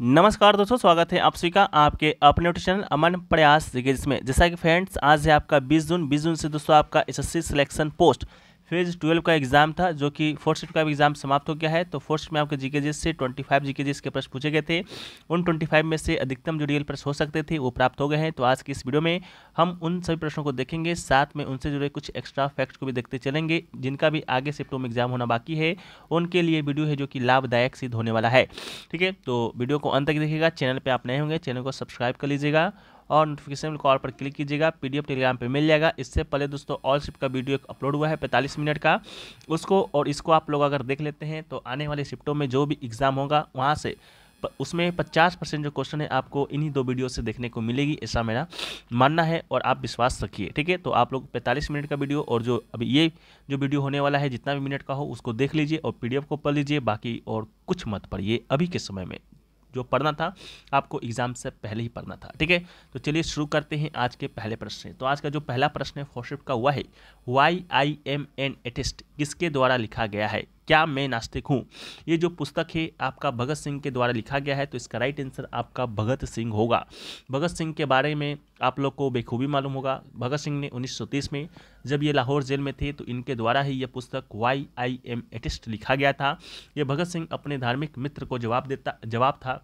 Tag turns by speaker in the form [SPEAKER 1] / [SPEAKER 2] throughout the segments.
[SPEAKER 1] नमस्कार दोस्तों स्वागत है आप सभी का आपके अपने चैनल अमन प्रयास में जैसा कि फ्रेंड्स आज है आपका 20 जून 20 जून से दोस्तों आपका SSC selection post phase twelve का एग्जाम था जो कि फोर्थ सीट का भी एग्जाम समाप्त हो गया है तो फोर्थ में आपके जीके से ट्वेंटी फाइव जीके के प्रश्न पूछे गए थे उन ट्वेंटी फाइव में से अधिकतम जो रियल प्रश्न हो सकते थे वो प्राप्त हो गए हैं तो आज की इस वीडियो में हम उन सभी प्रश्नों को देखेंगे साथ में उनसे जुड़े कुछ एक्स्ट्रा फैक्ट्स को भी देखते चलेंगे जिनका भी आगे सेप्टो में एग्जाम होना बाकी है उनके लिए वीडियो है जो कि लाभदायक सिद्ध होने वाला है ठीक है तो वीडियो को अंत तक देखिएगा चैनल पर आप नए होंगे चैनल को सब्सक्राइब कर लीजिएगा और नोटिफिकेशन कॉल पर क्लिक कीजिएगा पीडीएफ टेलीग्राम पे मिल जाएगा इससे पहले दोस्तों ऑल शिफ्ट का वीडियो अपलोड हुआ है पैंतालीस मिनट का उसको और इसको आप लोग अगर देख लेते हैं तो आने वाले शिफ्टों में जो भी एग्ज़ाम होगा वहाँ से उसमें पचास परसेंट जो क्वेश्चन है आपको इन्हीं दो वीडियो से देखने को मिलेगी ऐसा मेरा मानना है और आप विश्वास रखिए ठीक है तो आप लोग पैंतालीस मिनट का वीडियो और जो अभी ये जो वीडियो होने वाला है जितना भी मिनट का हो उसको देख लीजिए और पीडीएफ को पढ़ लीजिए बाकी और कुछ मत पढ़िए अभी के समय में जो पढ़ना था आपको एग्जाम से पहले ही पढ़ना था ठीक है तो चलिए शुरू करते हैं आज के पहले प्रश्न तो आज का जो पहला प्रश्न है फोरशिप का हुआ है वाई आई एम एन एटेस्ट किसके द्वारा लिखा गया है क्या मैं नास्तिक हूँ ये जो पुस्तक है आपका भगत सिंह के द्वारा लिखा गया है तो इसका राइट आंसर आपका भगत सिंह होगा भगत सिंह के बारे में आप लोग को बेखूबी मालूम होगा भगत सिंह ने 1930 में जब ये लाहौर जेल में थे तो इनके द्वारा ही यह पुस्तक वाई आई एम एटिस्ट लिखा गया था ये भगत सिंह अपने धार्मिक मित्र को जवाब देता जवाब था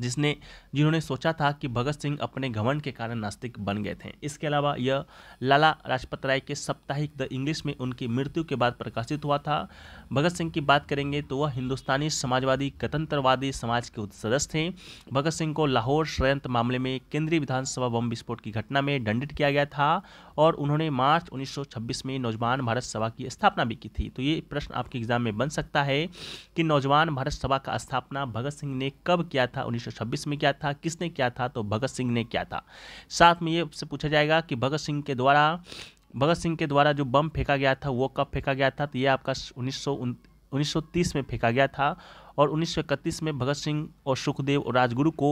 [SPEAKER 1] जिसने जिन्होंने सोचा था कि भगत सिंह अपने घमंड के कारण नास्तिक बन गए थे इसके अलावा यह लाला लाजपत राय के साप्ताहिक द इंग्लिश में उनकी मृत्यु के बाद प्रकाशित हुआ था भगत सिंह की बात करेंगे तो वह हिंदुस्तानी समाजवादी गतंत्रवादी समाज के सदस्य थे भगत सिंह को लाहौर षडयंत्र मामले में केंद्रीय विधानसभा बम विस्फोट की घटना में दंडित किया गया था और उन्होंने मार्च उन्नीस में नौजवान भारत सभा की स्थापना भी की थी तो ये प्रश्न आपके एग्जाम में बन सकता है कि नौजवान भारत सभा का स्थापना भगत सिंह ने कब किया था उन्नीस 1926 में किया था किसने किया था तो भगत सिंह ने किया था साथ में ये से पूछा जाएगा कि भगत सिंह के द्वारा भगत सिंह के द्वारा जो बम फेंका गया था वो कब फेंका गया था तो ये आपका उन्नीस में फेंका गया था और उन्नीस में भगत सिंह और सुखदेव और राजगुरु को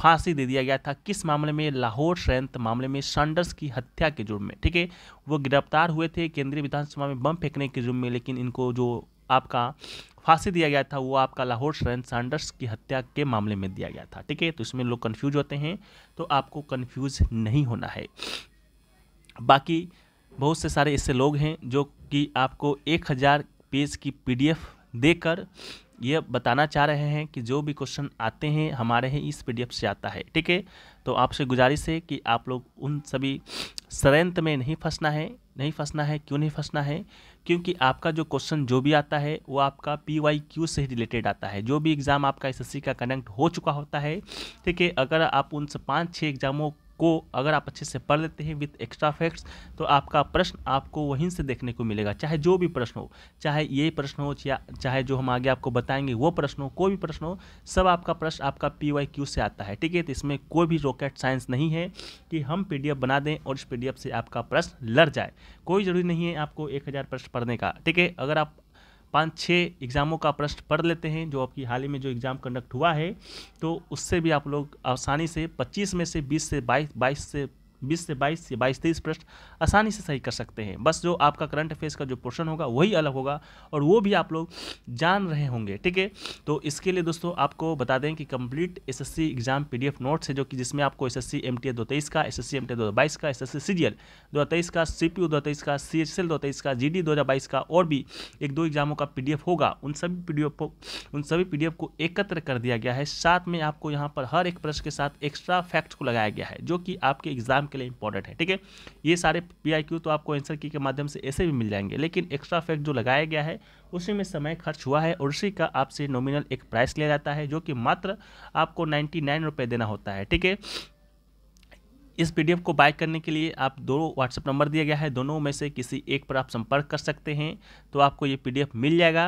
[SPEAKER 1] फांसी दे दिया गया था किस मामले में लाहौर षडयंत्र मामले में सांडर्स की हत्या के जुर्म में ठीक है वो गिरफ्तार हुए थे केंद्रीय विधानसभा में बम फेंकने के जुर्म में लेकिन इनको जो आपका फांसी दिया गया था वो आपका लाहौर शरण सैंडर्स की हत्या के मामले में दिया गया था ठीक है तो इसमें लोग कन्फ्यूज होते हैं तो आपको कन्फ्यूज नहीं होना है बाकी बहुत से सारे ऐसे लोग हैं जो कि आपको एक हज़ार पेज की पीडीएफ देकर यह बताना चाह रहे हैं कि जो भी क्वेश्चन आते हैं हमारे हैं इस पीडीएफ से आता है ठीक है तो आपसे गुजारिश है कि आप लोग उन सभी षडयंत्र में नहीं फंसना है नहीं फंसना है क्यों नहीं फंसना है क्योंकि आपका जो क्वेश्चन जो भी आता है वो आपका पी वाई क्यू से रिलेटेड आता है जो भी एग्ज़ाम आपका एस का कनेक्ट हो चुका होता है ठीक है अगर आप उन पाँच छः एग्ज़ामों को अगर आप अच्छे से पढ़ लेते हैं विथ एक्स्ट्रा फैक्ट्स तो आपका प्रश्न आपको वहीं से देखने को मिलेगा चाहे जो भी प्रश्न हो चाहे ये प्रश्न हो या चाहे जो हम आगे आपको बताएंगे वो प्रश्न हो कोई भी प्रश्न हो सब आपका प्रश्न आपका पी वाई क्यू से आता है ठीक है तो इसमें कोई भी रॉकेट साइंस नहीं है कि हम पी डी एफ बना दें और इस पी डी एफ से आपका प्रश्न लड़ जाए कोई ज़रूरी नहीं है आपको एक हज़ार प्रश्न पढ़ने का ठीक है अगर आप पाँच छः एग्ज़ामों का प्रश्न पढ़ लेते हैं जो आपकी हाल ही में जो एग्ज़ाम कंडक्ट हुआ है तो उससे भी आप लोग आसानी से पच्चीस में से बीस से बाईस बाईस से बीस से बाईस से बाईस तेईस प्रश्न आसानी से सही कर सकते हैं बस जो आपका करंट अफेयर्स का जो पोर्शन होगा वही अलग होगा और वो भी आप लोग जान रहे होंगे ठीक है तो इसके लिए दोस्तों आपको बता दें कि complete SSC exam PDF notes है जो कि जिसमें आपको एस ए दो तेईस का दो हजार बाईस का दो सीजीएल तेईस का दो तेईस का दो तेईस का हजार बाईस का और भी एक दो एग्जामों का एफ होगा उन सभी को उन सभी एफ को एकत्र कर दिया गया है साथ में आपको यहाँ पर हर एक प्रश्न के साथ एक्स्ट्रा फैक्ट को लगाया गया है जो कि आपके एग्जाम एग्जाम के लिए इंपॉर्टेंट है ठीक है ये सारे पी तो आपको आंसर की के माध्यम से ऐसे भी मिल जाएंगे लेकिन एक्स्ट्रा फैक्ट जो लगाया गया है उसी में समय खर्च हुआ है और उसी का आपसे नॉमिनल एक प्राइस लिया जाता है जो कि मात्र आपको नाइन्टी देना होता है ठीक है इस पीडीएफ को बाय करने के लिए आप दो व्हाट्सएप नंबर दिया गया है दोनों में से किसी एक पर आप संपर्क कर सकते हैं तो आपको ये पीडीएफ मिल जाएगा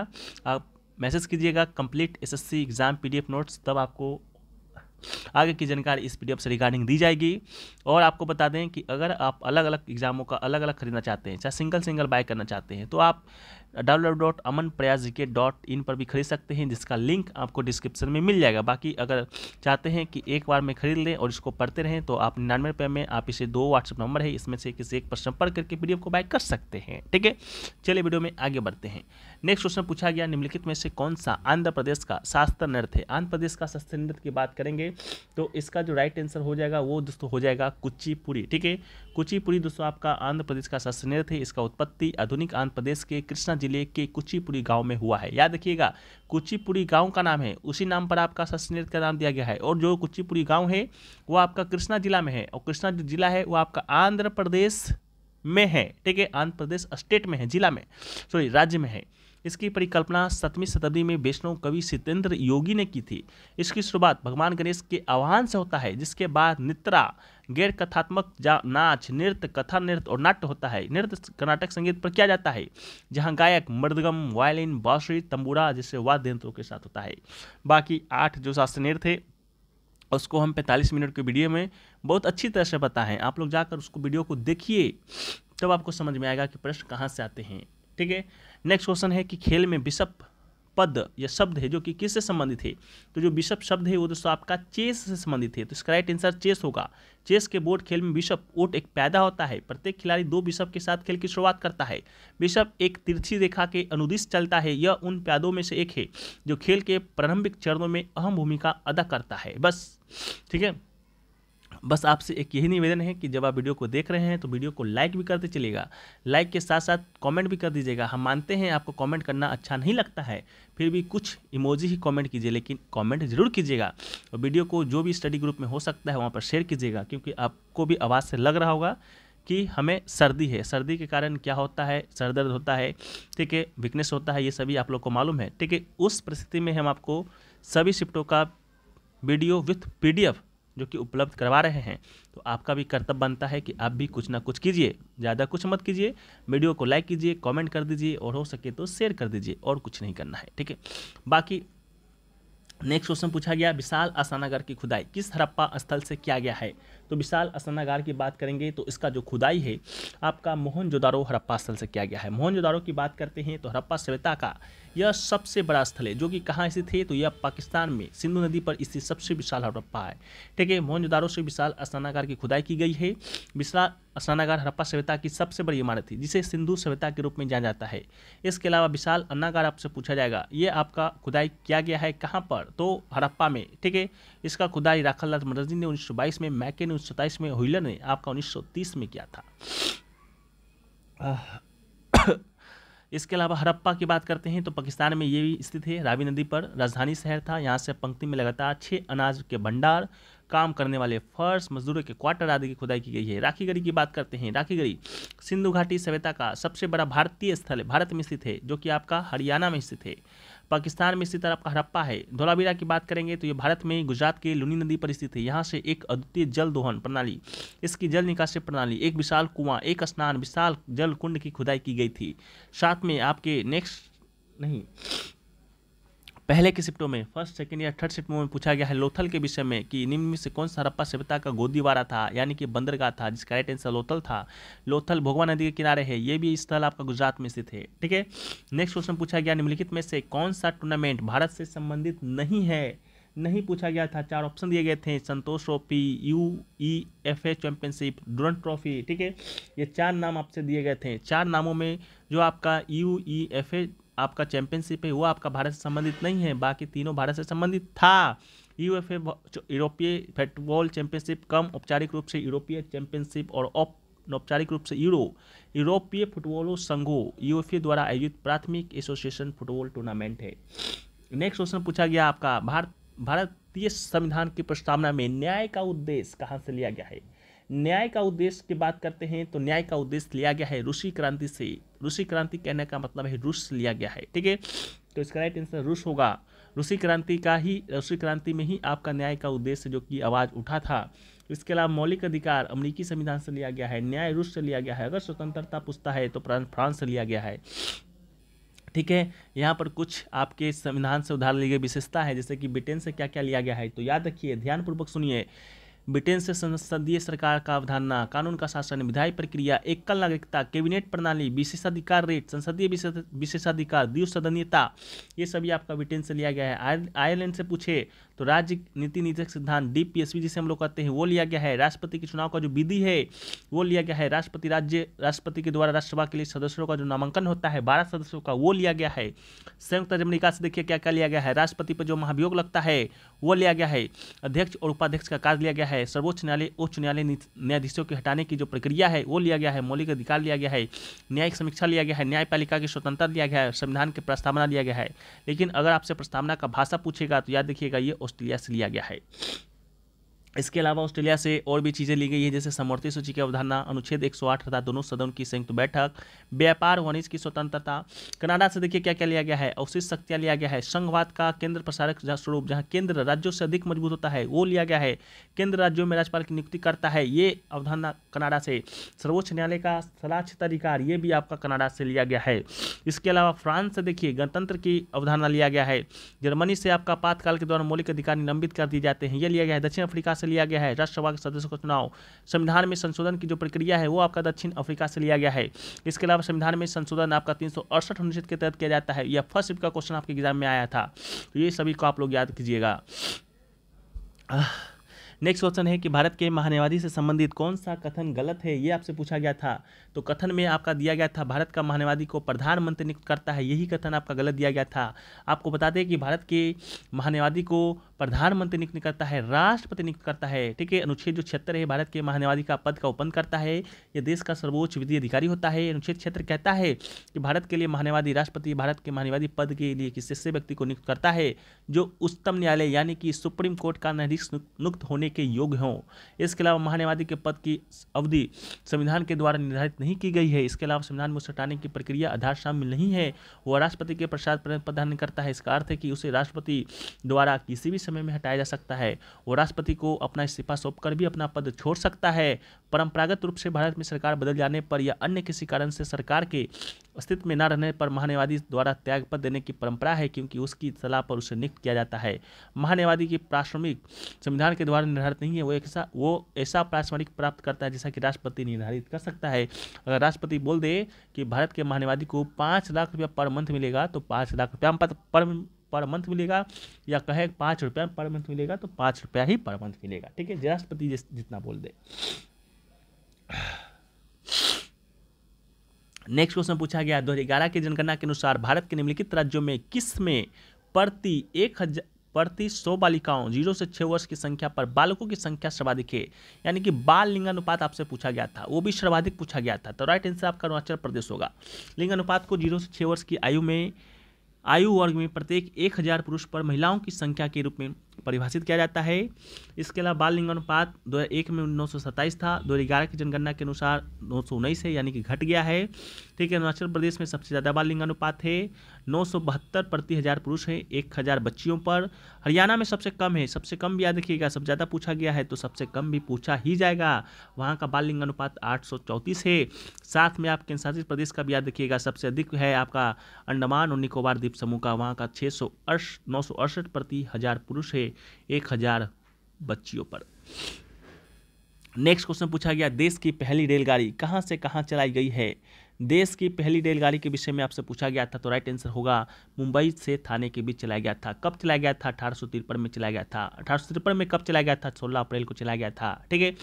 [SPEAKER 1] आप मैसेज कीजिएगा complete SSC exam PDF notes तब आपको आगे की जानकारी इस पी से रिगार्डिंग दी जाएगी और आपको बता दें कि अगर आप अलग अलग एग्ज़ामों का अलग अलग खरीदना चाहते हैं चाहे सिंगल सिंगल बाय करना चाहते हैं तो आप डब्ल्यू डॉट अमन के डॉट इन पर भी खरीद सकते हैं जिसका लिंक आपको डिस्क्रिप्शन में मिल जाएगा बाकी अगर चाहते हैं कि एक बार में खरीद लें और इसको पढ़ते रहें तो आप निन्यानवे रुपये में आप इसे दो व्हाट्सअप नंबर है इसमें से किसी एक पर संपर्क करके पी को बाय कर सकते हैं ठीक है चलिए वीडियो में आगे बढ़ते हैं नेक्स्ट क्वेश्चन पूछा गया निम्नलिखित में से कौन सा आंध्र प्रदेश का शास्त्र नृत्य है आंध्र प्रदेश का शास्त्र नृत्य की बात करेंगे तो इसका जो राइट आंसर हो जाएगा वो दोस्तों हो जाएगा कुचिपुरी ठीक है कुचिपुरी दोस्तों आपका आंध्र प्रदेश का शास्त्र नृत्य है इसका उत्पत्ति आधुनिक आंध्र प्रदेश के कृष्णा जिले के कुचीपुरी गांव में हुआ है याद रखिएगा कुचीपुरी गांव का नाम है उसी नाम पर आपका सस्नेत का नाम दिया गया है और जो कुचीपुरी गांव है वो आपका कृष्णा जिला में है और कृष्णा जो जिला है वो आपका आंध्र प्रदेश में है ठीक है आंध्र प्रदेश स्टेट में है जिला में सॉरी राज्य में है इसकी परिकल्पना सतवीं शताब्दी में वैष्णव कवि सितेंद्र योगी ने की थी इसकी शुरुआत भगवान गणेश के आह्वान से होता है जिसके बाद नित्रा गैर कथात्मक नाच नृत्य कथा नृत्य और नाट्य होता है नृत्य कर्नाटक संगीत पर किया जाता है जहाँ गायक मृदगम वायलिन बांसुरी तंबूरा जैसे वाद्य यंत्रों के साथ होता है बाकी आठ जो शास्त्र नृत्य थे उसको हम पैंतालीस मिनट के वीडियो में बहुत अच्छी तरह से बताएं आप लोग जाकर उसको वीडियो को देखिए तब आपको समझ में आएगा कि प्रश्न कहाँ से आते हैं ठीक है नेक्स्ट क्वेश्चन है कि खेल में बिशप पद या शब्द है जो कि किससे संबंधित है तो जो बिशप शब्द है वो दोस्तों आपका चेस से संबंधित है तो इसका राइट आंसर चेस होगा चेस के बोर्ड खेल में बिशप ओट एक पैदा होता है प्रत्येक खिलाड़ी दो बिशप के साथ खेल की शुरुआत करता है बिशप एक तिरछी रेखा के अनुदिश चलता है यह उन पैदों में से एक है जो खेल के प्रारंभिक चरणों में अहम भूमिका अदा करता है बस ठीक है बस आपसे एक यही निवेदन है कि जब आप वीडियो को देख रहे हैं तो वीडियो को लाइक भी करते चलेगा लाइक के साथ साथ कमेंट भी कर दीजिएगा हम मानते हैं आपको कमेंट करना अच्छा नहीं लगता है फिर भी कुछ इमोजी ही कमेंट कीजिए लेकिन कमेंट जरूर कीजिएगा और वीडियो को जो भी स्टडी ग्रुप में हो सकता है वहाँ पर शेयर कीजिएगा क्योंकि आपको भी आवाज़ से लग रहा होगा कि हमें सर्दी है सर्दी के कारण क्या होता है सर दर्द होता है ठीक है वीकनेस होता है ये सभी आप लोग को मालूम है ठीक है उस परिस्थिति में हम आपको सभी शिफ्टों का वीडियो विथ एफ जो कि उपलब्ध करवा रहे हैं तो आपका भी कर्तव्य बनता है कि आप भी कुछ ना कुछ कीजिए ज़्यादा कुछ मत कीजिए वीडियो को लाइक कीजिए कमेंट कर दीजिए और हो सके तो शेयर कर दीजिए और कुछ नहीं करना है ठीक है बाकी नेक्स्ट क्वेश्चन पूछा गया विशाल आसानागर की खुदाई किस हड़प्पा स्थल से किया गया है तो विशाल असनागार की बात करेंगे तो इसका जो खुदाई है आपका मोहन जोदारो हड़प्पा स्थल से किया गया है मोहन जोदारो की बात करते हैं तो हड़प्पा सभ्यता का यह सबसे बड़ा स्थल है जो कि कहाँ स्थित है तो यह पाकिस्तान में सिंधु नदी पर स्थित सबसे विशाल हड़प्पा है ठीक है जोदारो से विशाल स्नानागार की खुदाई की गई है विशाल स्नानागार हड़प्पा सभ्यता की सबसे बड़ी इमारत थी जिसे सिंधु सभ्यता के रूप में जाना जाता है इसके अलावा विशाल अन्नागार आपसे पूछा जाएगा ये आपका खुदाई किया गया है कहाँ पर तो हड़प्पा में ठीक है इसका खुदाई राखल लाल मनर्जी ने उन्नीस में मैके ने उन्नीस में हुईलर ने आपका 1930 में किया था इसके अलावा हरप्पा की बात करते हैं तो पाकिस्तान में ये भी स्थित है रावी नदी पर राजधानी शहर था यहाँ से पंक्ति में लगातार छः अनाज के भंडार काम करने वाले फर्श मजदूरों के क्वार्टर आदि की खुदाई की गई है राखीगढ़ी की बात करते हैं राखीगढ़ी सिंधु घाटी सभ्यता का सबसे बड़ा भारतीय स्थल भारत में स्थित है जो कि आपका हरियाणा में स्थित है पाकिस्तान में तरफ का हड़प्पा है धोलावीरा की बात करेंगे तो ये भारत में गुजरात के लुनी नदी पर स्थित है यहाँ से एक अद्वितीय जल दोहन प्रणाली इसकी जल निकासी प्रणाली एक विशाल कुआं एक स्नान विशाल जल कुंड की खुदाई की गई थी साथ में आपके नेक्स्ट नहीं पहले के सिप्टों में फर्स्ट सेकंड या थर्ड सिप्टों में पूछा गया है लोथल के विषय में कि निम्न में से कौन सा रप्पा सभ्यता का गोदीवारा था यानी कि बंदरगाह था जिसका राइट आंसर लोथल था लोथल भोगवा नदी के किनारे है ये भी स्थल आपका गुजरात में स्थित है ठीक है नेक्स्ट क्वेश्चन पूछा गया निम्नलिखित में से कौन सा टूर्नामेंट भारत से संबंधित नहीं है नहीं पूछा गया था चार ऑप्शन दिए गए थे Santosh trophy U E F A championship Durand trophy ठीक है ये चार नाम आपसे दिए गए थे चार नामों में जो आपका यू ई एफ ए आपका चैंपियनशिप है वो आपका भारत से संबंधित नहीं है बाकी तीनों भारत से संबंधित था यूएफए यूरोपीय फुटबॉल चैंपियनशिप कम औपचारिक रूप से यूरोपीय चैंपियनशिप और औपचारिक रूप से यूरो यूरोपीय फुटबॉलों संघों यूएफए द्वारा आयोजित प्राथमिक एसोसिएशन फुटबॉल टूर्नामेंट है नेक्स्ट क्वेश्चन पूछा गया आपका भारत भारतीय संविधान की प्रस्तावना में न्याय का उद्देश्य कहाँ से लिया गया है न्याय का उद्देश्य की बात करते हैं तो न्याय का उद्देश्य लिया गया है ऋषि क्रांति से ऋषि क्रांति कहने का मतलब है रूस लिया गया है ठीक है तो इसका राइट आंसर रूस होगा ऋषि क्रांति का ही ऋषि क्रांति में ही आपका न्याय का उद्देश्य जो कि आवाज़ उठा था इसके अलावा मौलिक अधिकार अमरीकी संविधान से लिया गया है न्याय रूस से लिया गया है अगर स्वतंत्रता पूछता है तो फ्रांस से लिया गया है ठीक है यहाँ पर कुछ आपके संविधान से उधार ली गई विशेषता है जैसे कि ब्रिटेन से क्या क्या लिया गया है तो याद रखिए ध्यानपूर्वक सुनिए ब्रिटेन से संसदीय सरकार का अवधारणा कानून का शासन विधायी प्रक्रिया एकल नागरिकता कैबिनेट प्रणाली विशेषाधिकार रेट संसदीय विशेषाधिकार द्विसदनीयता ये सभी आपका ब्रिटेन से लिया गया है आयरलैंड से पूछे तो राज्य नीति निदेशक सिद्धांत डीपीएसवी जिसे हम लोग कहते हैं वो लिया गया है राष्ट्रपति के चुनाव का जो विधि है वो लिया गया है राष्ट्रपति राज्य राष्ट्रपति के द्वारा राष्ट्रसभा के लिए सदस्यों का जो नामांकन होता है बारह सदस्यों का वो लिया गया है संयुक्त अमेरिका से देखिए क्या क्या लिया गया है राष्ट्रपति पर जो महाभियोग लगता है वो लिया गया है अध्यक्ष और उपाध्यक्ष का कार्य लिया गया है सर्वोच्च न्यायालय उच्च न्यायालय न्यायाधीशों के हटाने की जो प्रक्रिया है वो लिया गया है मौलिक अधिकार लिया गया है न्यायिक समीक्षा लिया गया है न्यायपालिका की स्वतंत्रता लिया गया है संविधान की प्रस्तावना लिया गया है लेकिन अगर आपसे प्रस्तावना का भाषा पूछेगा तो याद देखिएगा ये ऑस्ट्रेलिया से लिया गया है इसके अलावा ऑस्ट्रेलिया से और भी चीज़ें ली गई है जैसे समवर्ती सूची की अवधारणा अनुच्छेद 108 तथा दोनों सदन की संयुक्त बैठक व्यापार वाणिज्य की स्वतंत्रता कनाडा से देखिए क्या क्या लिया गया है अवशिष शक्तियाँ लिया गया है संघवाद का केंद्र प्रसारक स्वरूप जहाँ केंद्र राज्यों से अधिक मजबूत होता है वो लिया गया है केंद्र राज्यों में राज्यपाल की नियुक्ति करता है ये अवधारणा कनाडा से सर्वोच्च न्यायालय का सलाक्षता अधिकार ये भी आपका कनाडा से लिया गया है इसके अलावा फ्रांस से देखिए गणतंत्र की अवधारणा लिया गया है जर्मनी से आपका आपातकाल के दौरान मौलिक अधिकार निलंबित कर दिए जाते हैं यह लिया गया है दक्षिण अफ्रीका से लिया गया है राज्यसभा के सदस्यों का चुनाव संविधान में संशोधन की जो प्रक्रिया है वो आपका दक्षिण अफ्रीका से लिया गया है इसके अलावा संविधान में संशोधन आपका तीन सौ अनुच्छेद के तहत किया जाता है यह फर्स्ट का क्वेश्चन आपके एग्जाम में आया था तो ये सभी को आप लोग याद कीजिएगा नेक्स्ट क्वेश्चन है कि भारत के महान्यवादी से संबंधित कौन सा कथन गलत है ये आपसे पूछा गया था तो कथन में आपका दिया गया था भारत का महान्यवादी को प्रधानमंत्री नियुक्त करता है यही कथन आपका गलत दिया गया था आपको बता दें कि भारत के महान्यवादी को प्रधानमंत्री नियुक्त करता है राष्ट्रपति नियुक्त करता है ठीक है अनुच्छेद जो क्षेत्र है भारत के महान्यवादी का पद का उपन करता है यह देश का सर्वोच्च विधि अधिकारी होता है अनुच्छेद क्षेत्र कहता है कि भारत के लिए महान्यवादी राष्ट्रपति भारत के महान्यवादी पद के लिए किसी व्यक्ति को नियुक्त करता है जो उच्चतम न्यायालय यानी कि सुप्रीम कोर्ट का न्यायाधीश नियुक्त होने होने के योग्य हों इसके अलावा महान्यायवादी के पद की अवधि संविधान के द्वारा निर्धारित नहीं की गई है इसके अलावा संविधान में उसे हटाने की प्रक्रिया आधार शामिल नहीं है वह राष्ट्रपति के प्रसाद प्रदान करता है इसका अर्थ है कि उसे राष्ट्रपति द्वारा किसी भी समय में हटाया जा सकता है वह राष्ट्रपति को अपना इस्तीफा सौंप भी अपना पद छोड़ सकता है परंपरागत रूप से भारत में सरकार बदल जाने पर या अन्य किसी कारण से सरकार के अस्तित्व में न रहने पर महान्यायवादी द्वारा त्यागपत्र देने की परंपरा है क्योंकि उसकी सलाह पर उसे नियुक्त किया जाता है महान्यायवादी की प्राथमिक संविधान के द्वारा निर्धारित नहीं है वो ऐसा वो ऐसा पारिश्रमिक प्राप्त करता है जैसा कि राष्ट्रपति निर्धारित कर सकता है अगर राष्ट्रपति बोल दे कि भारत के महानिवादी को पाँच लाख रुपया पर मंथ मिलेगा तो पाँच लाख रुपया पर पर मंथ मिलेगा या कहे पाँच रुपया पर मंथ मिलेगा तो पाँच रुपया ही पर मंथ मिलेगा ठीक है राष्ट्रपति जितना बोल दे नेक्स्ट क्वेश्चन पूछा गया 2011 की जनगणना के अनुसार भारत के निम्नलिखित राज्यों में किस में प्रति एक हजार प्रति सौ बालिकाओं जीरो से छः वर्ष की संख्या पर बालकों की संख्या सर्वाधिक है यानी कि बाल लिंगानुपात आपसे पूछा गया था वो भी सर्वाधिक पूछा गया था तो राइट आंसर आपका अरुणाचल प्रदेश होगा लिंगानुपात को जीरो से छः वर्ष की आयु में आयु वर्ग में प्रत्येक एक हज़ार पुरुष पर महिलाओं की संख्या के रूप में परिभाषित किया जाता है इसके अलावा बाल लिंगानुपात दो एक में नौ सौ सत्ताईस था दो ग्यारह की जनगणना के अनुसार नौ सौ उन्नीस है यानी कि घट गया है ठीक है अरुणाचल प्रदेश में सबसे ज़्यादा बाल लिंगानुपात है नौ सौ बहत्तर प्रति हज़ार पुरुष हैं एक हज़ार बच्चियों पर हरियाणा में सबसे कम है सबसे कम भी याद रखिएगा सबसे ज़्यादा पूछा गया है तो सबसे कम भी पूछा ही जाएगा वहाँ का बाल लिंगानुपात आठ सौ चौंतीस है साथ में आप केंद्रशासित प्रदेश का भी याद रखिएगा सबसे अधिक है आपका अंडमान और निकोबार द्वीप समूह का वहाँ का छः सौ अड़सठ नौ सौ अड़सठ प्रति हज़ार पुरुष है एक हजार बच्चियों पर नेक्स्ट क्वेश्चन पूछा गया देश की पहली रेलगाड़ी कहाँ से कहाँ चलाई गई है देश की पहली रेलगाड़ी के विषय में आपसे पूछा गया था तो राइट आंसर होगा मुंबई से थाने के बीच चलाया गया था कब चलाया गया था अठारह में चलाया गया था अठारह में कब चलाया गया था 16 अप्रैल को चलाया गया था ठीक है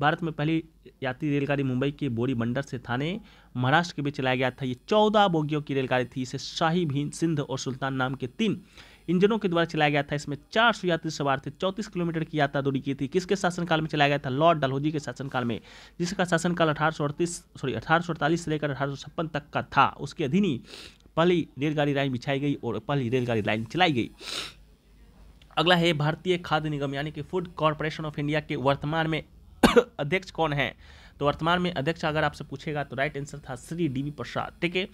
[SPEAKER 1] भारत में पहली यात्री रेलगाड़ी मुंबई के बोरी बंडर से थाने महाराष्ट्र के बीच चलाया गया था ये चौदह बोगियों की रेलगाड़ी थी इसे शाही भीन सिंध और सुल्तान नाम के तीन इंजनों के द्वारा चलाया गया था इसमें चार सौ यात्री सवार थे चौतीस किलोमीटर की यात्रा दूरी की थी किसके शासनकाल में चलाया गया था लॉर्ड डलहौजी के शासनकाल में जिसका शासनकाल अठारह सॉरी अठारह से लेकर अठारह तक का था उसके अधीन ही पहली रेलगाड़ी लाइन बिछाई गई और पहली रेलगाड़ी लाइन चलाई गई अगला है भारतीय खाद्य निगम यानी कि फूड कॉरपोरेशन ऑफ इंडिया के वर्तमान में अध्यक्ष कौन है तो वर्तमान में अध्यक्ष अगर आपसे पूछेगा तो राइट आंसर था श्री डी प्रसाद ठीक है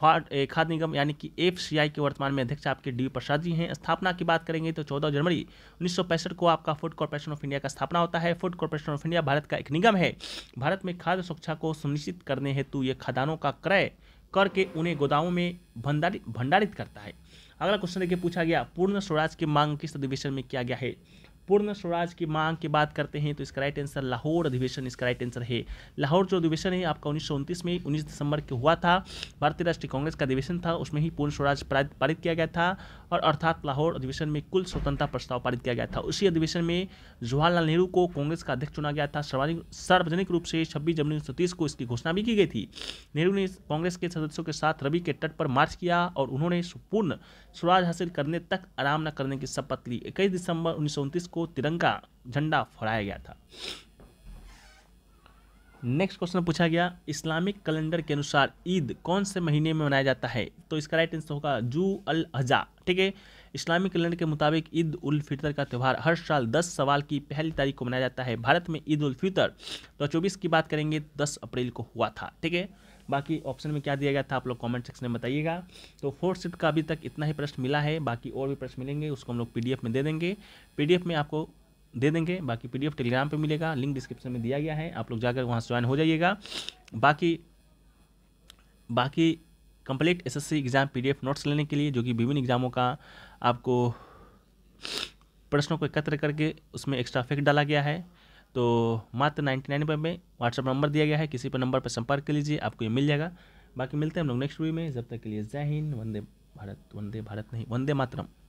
[SPEAKER 1] खाद्य निगम यानी कि एफ के वर्तमान में अध्यक्ष आपके डी प्रसाद जी हैं स्थापना की बात करेंगे तो 14 जनवरी उन्नीस को आपका फूड कॉरपोरेशन ऑफ इंडिया का स्थापना होता है food corporation of India Bharat का एक निगम है भारत में खाद्य सुरक्षा को सुनिश्चित करने हेतु ये खदानों का क्रय करके उन्हें गोदामों में भंडारित भंडारित करता है अगला क्वेश्चन देखिए पूछा गया पूर्ण स्वराज की मांग किस अधिवेशन में किया गया है पूर्ण स्वराज की मांग की बात करते हैं तो इसका राइट आंसर लाहौर अधिवेशन इसका राइट आंसर है लाहौर जो अधिवेशन है आपका उन्नीस में उन्नीस दिसंबर को हुआ था भारतीय राष्ट्रीय कांग्रेस का अधिवेशन था उसमें ही पूर्ण स्वराज पारित किया गया था और अर्थात लाहौर अधिवेशन में कुल स्वतंत्रता प्रस्ताव पारित किया गया था उसी अधिवेशन में जवाहरलाल नेहरू को कांग्रेस का अध्यक्ष चुना गया था सार्वजनिक रूप से छब्बीस जनवरी उन्नीस को इसकी घोषणा भी की गई थी नेहरू ने कांग्रेस के सदस्यों के साथ रवि के तट पर मार्च किया और उन्होंने पूर्ण स्वराज हासिल करने तक आराम न करने की शपथ ली इक्कीस दिसंबर उन्नीस को तिरंगा झंडा फहराया गया था नेक्स्ट क्वेश्चन पूछा गया इस्लामिक कैलेंडर के अनुसार ईद कौन से महीने में मनाया जाता है तो इसका राइट आंसर होगा जू अल अजा ठीक है इस्लामिक कैलेंडर के मुताबिक ईद उल फितर का त्यौहार हर साल 10 सवाल की पहली तारीख को मनाया जाता है भारत में ईद उल फितर तो 24 की बात करेंगे 10 अप्रैल को हुआ था ठीक है बाकी ऑप्शन में क्या दिया गया था आप लोग कॉमेंट सेक्शन में बताइएगा तो फोर्थ सीट का अभी तक इतना ही प्रश्न मिला है बाकी और भी प्रश्न मिलेंगे उसको हम लोग पी में दे देंगे पी में आपको दे देंगे बाकी पी टेलीग्राम पर मिलेगा लिंक डिस्क्रिप्शन में दिया गया है आप लोग जाकर वहाँ ज्वाइन हो जाइएगा बाकी बाकी complete SSC exam PDF notes लेने के लिए जो कि विभिन्न एग्ज़ामों का आपको प्रश्नों को एकत्र करके उसमें एक्स्ट्रा फैक्ट डाला गया है तो मात्र नाइन्टी नाइन रुपये में व्हाट्सअप नंबर दिया गया है किसी पर नंबर पर संपर्क कर लीजिए आपको ये मिल जाएगा बाकी मिलते हैं हम लोग नेक्स्ट वीडियो में जब तक के लिए जय हिंद वंदे भारत वंदे भारत नहीं वंदे मातरम